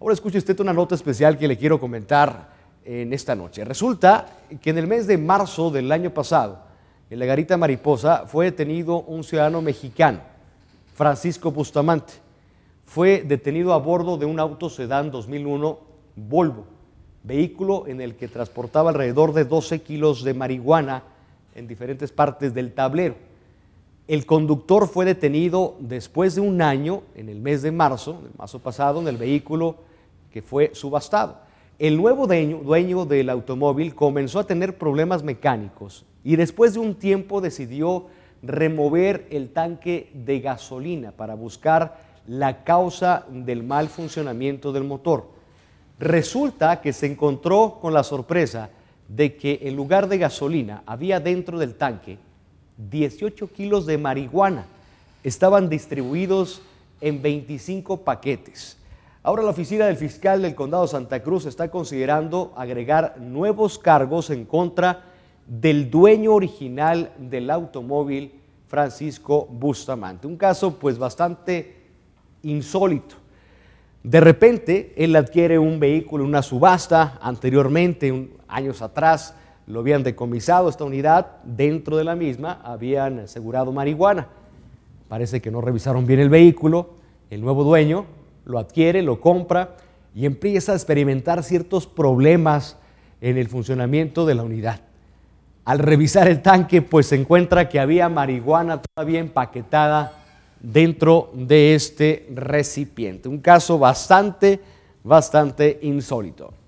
Ahora escuche usted una nota especial que le quiero comentar en esta noche. Resulta que en el mes de marzo del año pasado, en la garita Mariposa, fue detenido un ciudadano mexicano, Francisco Bustamante. Fue detenido a bordo de un auto sedán 2001 Volvo, vehículo en el que transportaba alrededor de 12 kilos de marihuana en diferentes partes del tablero. El conductor fue detenido después de un año, en el mes de marzo, del marzo pasado, en el vehículo fue subastado. El nuevo dueño, dueño del automóvil comenzó a tener problemas mecánicos y después de un tiempo decidió remover el tanque de gasolina para buscar la causa del mal funcionamiento del motor. Resulta que se encontró con la sorpresa de que en lugar de gasolina había dentro del tanque 18 kilos de marihuana. Estaban distribuidos en 25 paquetes. Ahora la oficina del fiscal del condado Santa Cruz está considerando agregar nuevos cargos en contra del dueño original del automóvil, Francisco Bustamante. Un caso pues bastante insólito. De repente, él adquiere un vehículo en una subasta, anteriormente, años atrás, lo habían decomisado esta unidad, dentro de la misma habían asegurado marihuana. Parece que no revisaron bien el vehículo, el nuevo dueño lo adquiere, lo compra y empieza a experimentar ciertos problemas en el funcionamiento de la unidad. Al revisar el tanque, pues se encuentra que había marihuana todavía empaquetada dentro de este recipiente. Un caso bastante, bastante insólito.